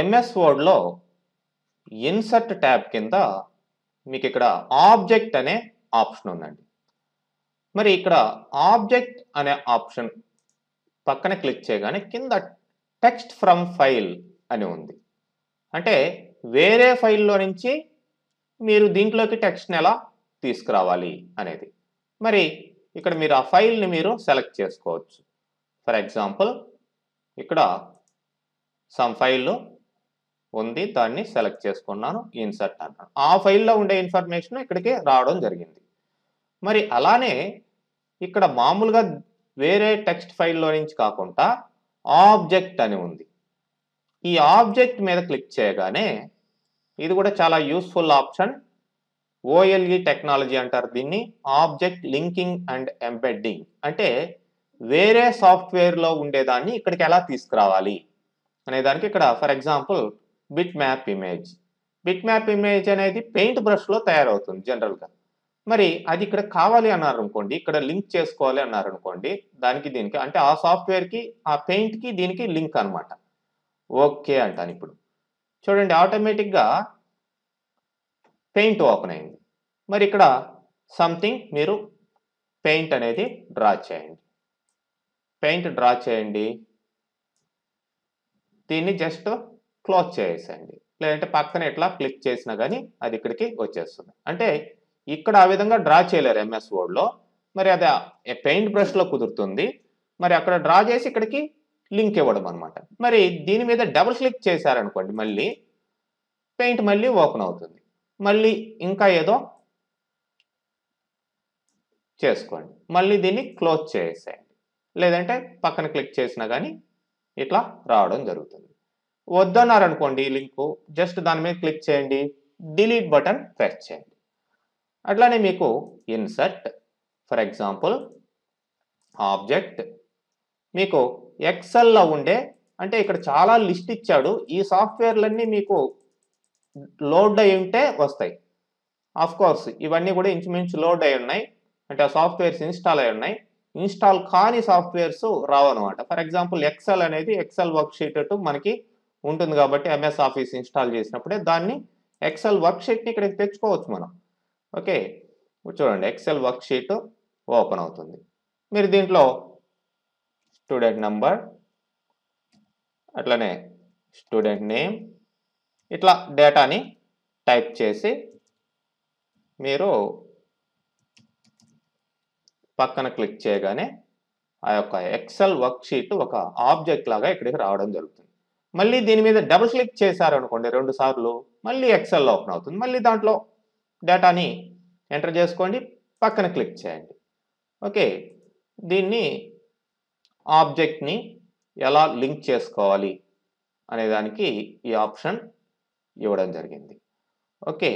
MS వర్డ్లో insert tab కింద మీకు ఇక్కడ ఆబ్జెక్ట్ అనే ఆప్షన్ ఉందండి మరి ఇక్కడ ఆబ్జెక్ట్ అనే ఆప్షన్ పక్కన క్లిక్ చేయగానే కింద టెక్స్ట్ ఫ్రమ్ ఫైల్ అని ఉంది అంటే వేరే ఫైల్లో నుంచి మీరు దీంట్లోకి టెక్స్ట్ని ఎలా తీసుకురావాలి అనేది మరి ఇక్కడ మీరు ఆ ఫైల్ని మీరు సెలెక్ట్ చేసుకోవచ్చు ఫర్ ఎగ్జాంపుల్ ఇక్కడ సమ్ ఫైల్లో ఉంది దాన్ని సెలెక్ట్ చేసుకున్నాను ఇన్సర్ట్ అన్నాను ఆ ఫైల్లో ఉండే ఇన్ఫర్మేషన్ ఇక్కడికి రావడం జరిగింది మరి అలానే ఇక్కడ మామూలుగా వేరే టెక్స్ట్ ఫైల్లో నుంచి కాకుండా ఆబ్జెక్ట్ అని ఉంది ఈ ఆబ్జెక్ట్ మీద క్లిక్ చేయగానే ఇది కూడా చాలా యూస్ఫుల్ ఆప్షన్ ఓఎల్ఈ టెక్నాలజీ అంటారు దీన్ని ఆబ్జెక్ట్ లింకింగ్ అండ్ ఎంబెడ్డింగ్ అంటే వేరే సాఫ్ట్వేర్లో ఉండేదాన్ని ఇక్కడికి ఎలా తీసుకురావాలి అనేదానికి ఇక్కడ for example bitmap image bitmap image అనేది పెయింట్ బ్రష్లో తయారవుతుంది జనరల్గా మరి అది ఇక్కడ కావాలి అన్నారు అనుకోండి ఇక్కడ లింక్ చేసుకోవాలి అన్నారు అనుకోండి దానికి దీనికి అంటే ఆ సాఫ్ట్వేర్కి ఆ పెయింట్కి దీనికి లింక్ అనమాట ఓకే అంటాను ఇప్పుడు చూడండి ఆటోమేటిక్గా పెయింట్ ఓపెన్ అయింది మరి ఇక్కడ సంథింగ్ మీరు పెయింట్ అనేది డ్రా చేయండి పెయింట్ డ్రా చేయండి దీన్ని జస్ట్ క్లోజ్ చేసేయండి లేదంటే పక్కన ఎట్లా క్లిక్ చేసినా కానీ అది ఇక్కడికి వచ్చేస్తుంది అంటే ఇక్కడ ఆ విధంగా డ్రా చేయలేరు ఎంఎస్ వర్డ్లో మరి అది పెయింట్ బ్రష్లో కుదురుతుంది మరి అక్కడ డ్రా చేసి ఇక్కడికి లింక్ ఇవ్వడం అనమాట మరి దీని మీద డబుల్ క్లిక్ చేశారనుకోండి మళ్ళీ పెయింట్ మళ్ళీ ఓపెన్ అవుతుంది మళ్ళీ ఇంకా ఏదో చేసుకోండి మళ్ళీ దీన్ని క్లోజ్ చేసేయండి లేదంటే పక్కన క్లిక్ చేసినా కానీ ఇట్లా రావడం జరుగుతుంది వద్దన్నారు అనుకోండి ఈ లింకు జస్ట్ దాని మీద క్లిక్ చేయండి డిలీట్ బటన్ ప్రెస్ చేయండి అట్లానే మీకు ఇన్సర్ట్ ఫర్ ఎగ్జాంపుల్ ఆబ్జెక్ట్ మీకు ఎక్సెల్లో ఉండే అంటే ఇక్కడ చాలా లిస్ట్ ఇచ్చాడు ఈ సాఫ్ట్వేర్లన్నీ మీకు లోడ్ అయి ఉంటే వస్తాయి ఆఫ్ కోర్స్ ఇవన్నీ కూడా ఇంచుమించు లోడ్ అయి ఉన్నాయి అంటే ఆ సాఫ్ట్వేర్స్ ఇన్స్టాల్ అయి ఉన్నాయి ఇన్స్టాల్ కాని సాఫ్ట్వేర్స్ అనమాట ఫర్ ఎగ్జాంపుల్ ఎక్సెల్ అనేది ఎక్సెల్ వర్క్షీట్ మనకి ఉంటుంది కాబట్టి ఎంఎస్ ఆఫీస్ ఇన్స్టాల్ చేసినప్పుడే దాన్ని ఎక్సెల్ వర్క్షీట్ని ఇక్కడికి తెచ్చుకోవచ్చు మనం ఓకే చూడండి ఎక్సెల్ వర్క్షీట్ ఓపెన్ అవుతుంది మీరు దీంట్లో స్టూడెంట్ నంబర్ అట్లనే స్టూడెంట్ నేమ్ ఇట్లా డేటాని టైప్ చేసి మీరు పక్కన క్లిక్ చేయగానే ఆ యొక్క ఎక్సెల్ వర్క్షీట్ ఒక ఆబ్జెక్ట్ లాగా ఇక్కడికి రావడం జరుగుతుంది మళ్ళీ దీని మీద డబుల్ క్లిక్ చేశారు అనుకోండి రెండు సార్లు మళ్ళీ ఎక్సెల్ ఓపెన్ అవుతుంది మళ్ళీ దాంట్లో డేటాని ఎంటర్ చేసుకోండి పక్కన క్లిక్ చేయండి ఓకే దీన్ని ఆబ్జెక్ట్ని ఎలా లింక్ చేసుకోవాలి అనే దానికి ఈ ఆప్షన్ ఇవ్వడం జరిగింది ఓకే